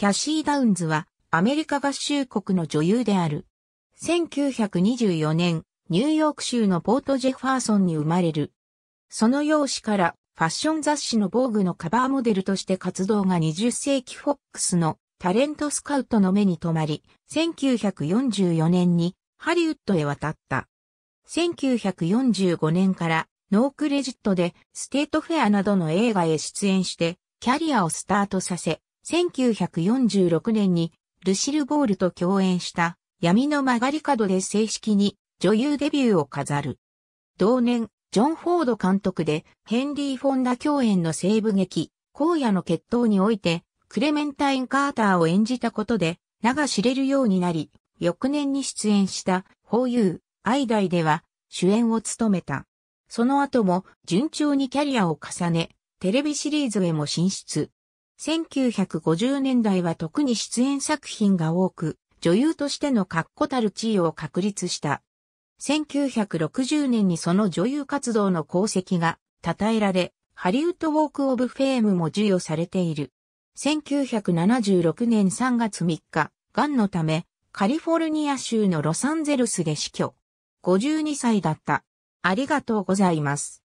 キャシー・ダウンズはアメリカ合衆国の女優である。1924年、ニューヨーク州のポート・ジェファーソンに生まれる。その容姿からファッション雑誌の防具のカバーモデルとして活動が20世紀フォックスのタレントスカウトの目に留まり、1944年にハリウッドへ渡った。1945年からノークレジットでステートフェアなどの映画へ出演してキャリアをスタートさせ、1946年にルシル・ボールと共演した闇の曲がり角で正式に女優デビューを飾る。同年、ジョン・フォード監督でヘンリー・フォンダ共演の西部劇、荒野の決闘において、クレメンタイン・カーターを演じたことで名が知れるようになり、翌年に出演した法優、ダイでは主演を務めた。その後も順調にキャリアを重ね、テレビシリーズへも進出。1950年代は特に出演作品が多く、女優としての確固たる地位を確立した。1960年にその女優活動の功績が称えられ、ハリウッドウォークオブフェームも授与されている。1976年3月3日、癌のため、カリフォルニア州のロサンゼルスで死去。52歳だった。ありがとうございます。